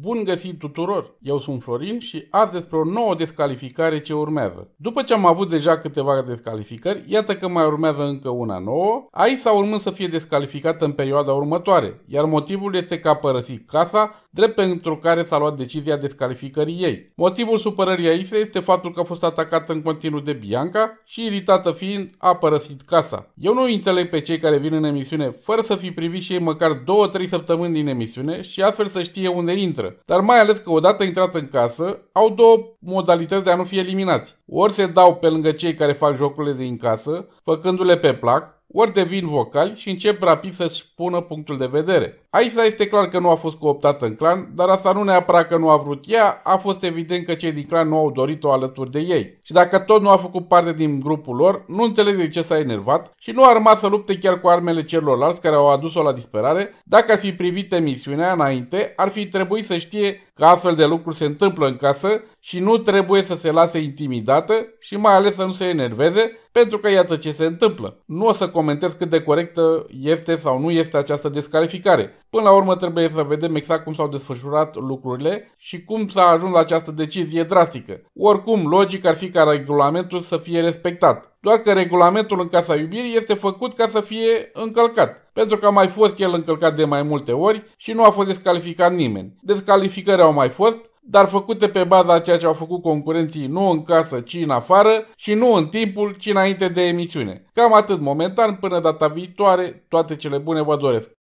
Bun găsit tuturor! Eu sunt Florin și azi despre o nouă descalificare ce urmează. După ce am avut deja câteva descalificări, iată că mai urmează încă una nouă. Aici sau urmând să fie descalificată în perioada următoare, iar motivul este că a părăsit casa, drept pentru care s-a luat decizia descalificării ei. Motivul supărării aici este faptul că a fost atacată în continuu de Bianca și iritată fiind a părăsit casa. Eu nu înțeleg pe cei care vin în emisiune fără să fi privit și ei măcar 2-3 săptămâni din emisiune și astfel să știe unde intră intră. Dar mai ales că odată intrat în casă, au două modalități de a nu fi eliminați. Ori se dau pe lângă cei care fac jocurile din casă, făcându-le pe plac, ori devin vocali și încep rapid să-și pună punctul de vedere. Aisa da, este clar că nu a fost cooptată în clan, dar asta nu neapărat că nu a vrut ea, a fost evident că cei din clan nu au dorit-o alături de ei. Și dacă tot nu a făcut parte din grupul lor, nu înțeleg de ce s-a enervat și nu a rămas să lupte chiar cu armele celorlalți care au adus-o la disperare. Dacă ar fi privit emisiunea înainte, ar fi trebuit să știe că astfel de lucruri se întâmplă în casă și nu trebuie să se lase intimidată și mai ales să nu se enerveze, pentru că iată ce se întâmplă. Nu o să comentez cât de corectă este sau nu este această descalificare. Până la urmă trebuie să vedem exact cum s-au desfășurat lucrurile și cum s-a ajuns la această decizie drastică. Oricum, logic ar fi ca regulamentul să fie respectat doar că regulamentul în Casa Iubirii este făcut ca să fie încălcat, pentru că a mai fost el încălcat de mai multe ori și nu a fost descalificat nimeni. Descalificări au mai fost, dar făcute pe baza ceea ce au făcut concurenții nu în casă, ci în afară și nu în timpul, ci înainte de emisiune. Cam atât momentan, până data viitoare, toate cele bune vă doresc!